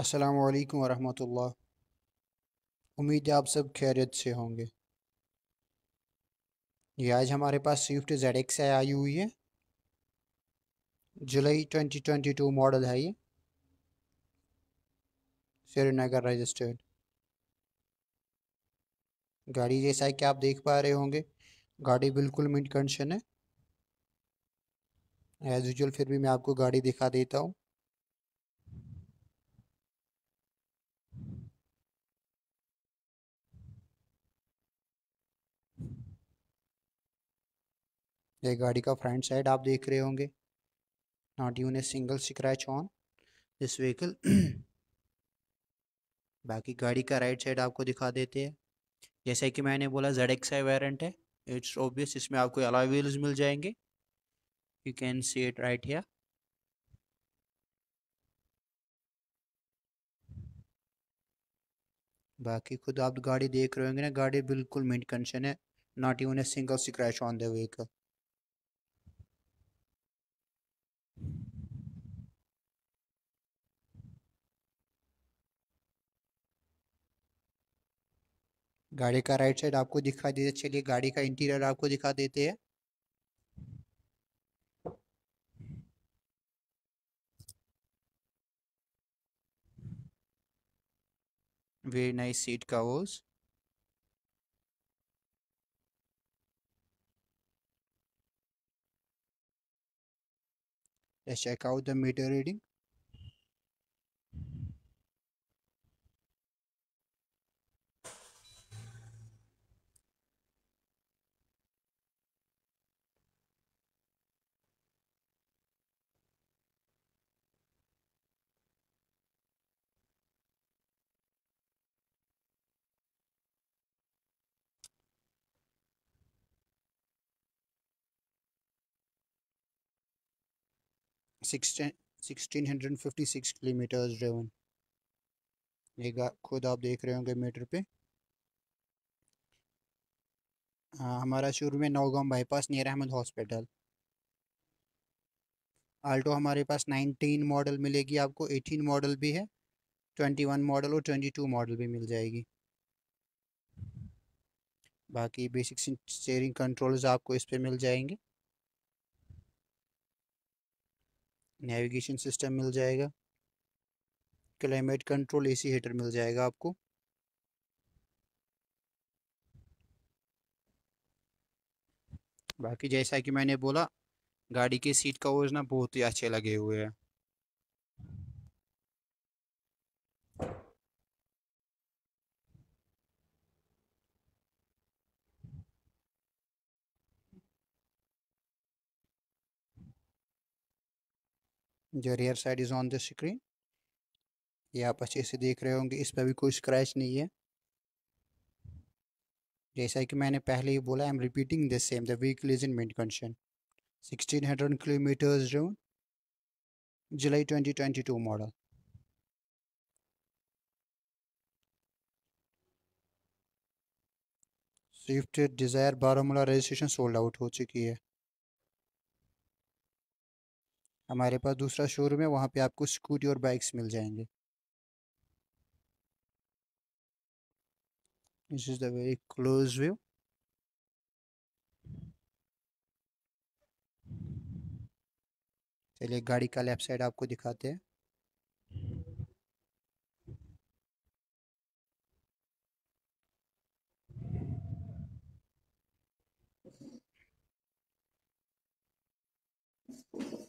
अस्सलाम वालेकुम वरहमतुल्लाह उम्मीद है आप सब खैरियत से होंगे ये आज हमारे पास स्विफ्ट जेड एक्स आई हुई है जुलाई 2022 मॉडल है ये श्रीनगर रजिस्टर्ड गाड़ी जैसा है कि आप देख पा रहे होंगे गाड़ी बिल्कुल मिड कंडीशन है एज यूजल फिर भी मैं आपको गाड़ी दिखा देता हूँ ये गाड़ी का फ्रंट साइड आप देख रहे होंगे not even a single scratch on this vehicle बाकी गाड़ी का राइट साइड आपको दिखा देते हैं जैसे कि मैंने बोला जेड एक्स आई वेरेंट है इट्स ऑब्वियस इसमें आपको अला व्हील्स मिल जाएंगे you can see it right here बाकी खुद आप गाड़ी देख रहे होंगे ना गाड़ी बिल्कुल मिड कंडीशन है not even a single scratch on the vehicle गाड़ी का राइट साइड आपको दिखा देते चलिए गाड़ी का इंटीरियर आपको दिखा देते हैं वेरी नाइस सीट का Let's check out the meter reading 1656 kilometres driven ये खुद आप देख रहे होंगे मीटर पे हाँ हमारा शुरू में Nowgam bypass near Ahmad hospital Alto हमारे पास 19 मॉडल मिलेगी आपको 18 मॉडल भी है 21 मॉडल और 22 मॉडल भी मिल जाएगी बाकी बेसिक स्टेयरिंग कंट्रोल्स आपको इस पर मिल जाएंगे नेविगेशन सिस्टम मिल जाएगा क्लाइमेट कंट्रोल एसी हीटर मिल जाएगा आपको बाकी जैसा कि मैंने बोला गाड़ी के सीट कवर्स ना बहुत ही अच्छे लगे हुए हैं जो rear side is on the screen ये आप अच्छे से देख रहे होंगे इस पर भी कोई स्क्रैच नहीं है जैसा कि मैंने पहले ही बोला I am repeating the same the vehicle is in mid condition hundred kilometre June July two model Swift Dzire Baramulla registration sold out हो चुकी है हमारे पास दूसरा शोरूम है वहाँ पे आपको स्कूटी और बाइक्स मिल जाएंगे this is the very close view चलिए गाड़ी का लेफ्ट साइड आपको दिखाते हैं Thank you.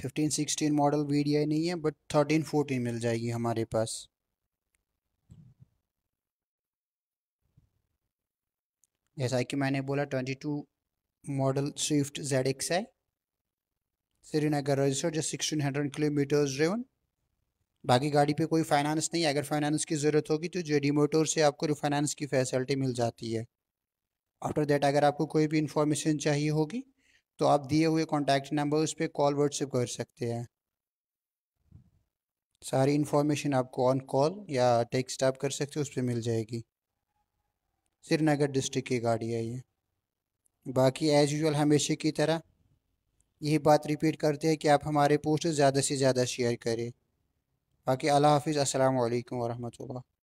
Fifteen sixteen model V D I नहीं है बट थर्टीन फोर्टीन मिल जाएगी हमारे पास जैसा कि मैंने बोला twenty two model Swift Z X है श्रीनगर रजिस्टर्ड जो सिक्सटीन हंड्रेड किलोमीटर्स ड्रेवन बाकी गाड़ी पे कोई फाइनेंस नहीं है अगर फाइनेंस की ज़रूरत होगी तो जेडी मोटर से आपको रिफाइनेंस की फैसिलिटी मिल जाती है आफ्टर दैट अगर आपको कोई भी इन्फॉर्मेशन चाहिए होगी तो आप दिए हुए कॉन्टैक्ट नंबर उस पर कॉल व्हाट्सएप कर सकते हैं सारी इन्फॉर्मेशन आपको ऑन कॉल या टेक्स्ट आप कर सकते हो उस पर मिल जाएगी श्रीनगर डिस्ट्रिक्ट की गाड़ी है ये बाकी एज यूजल हमेशा की तरह यही बात रिपीट करते हैं कि आप हमारे पोस्ट ज़्यादा से ज़्यादा शेयर करें बाकी अल्लाह हाफिज़ असल वरहमल